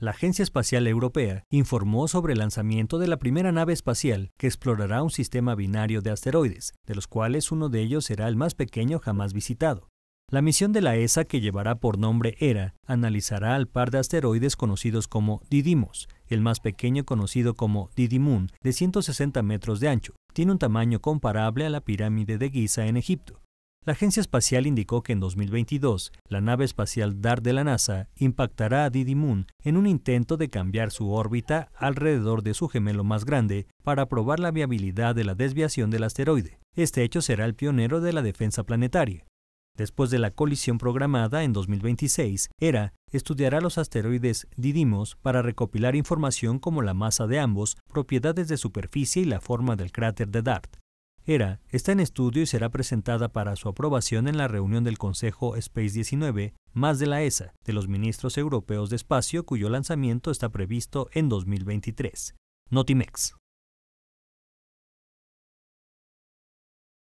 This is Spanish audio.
La Agencia Espacial Europea informó sobre el lanzamiento de la primera nave espacial que explorará un sistema binario de asteroides, de los cuales uno de ellos será el más pequeño jamás visitado. La misión de la ESA, que llevará por nombre ERA, analizará al par de asteroides conocidos como Didymos, el más pequeño conocido como Didymoon, de 160 metros de ancho. Tiene un tamaño comparable a la pirámide de Giza en Egipto. La agencia espacial indicó que en 2022 la nave espacial DART de la NASA impactará a Didi en un intento de cambiar su órbita alrededor de su gemelo más grande para probar la viabilidad de la desviación del asteroide. Este hecho será el pionero de la defensa planetaria. Después de la colisión programada en 2026, ERA estudiará los asteroides Didymos para recopilar información como la masa de ambos, propiedades de superficie y la forma del cráter de DART. ERA está en estudio y será presentada para su aprobación en la reunión del Consejo Space 19, más de la ESA, de los ministros europeos de espacio, cuyo lanzamiento está previsto en 2023. Notimex.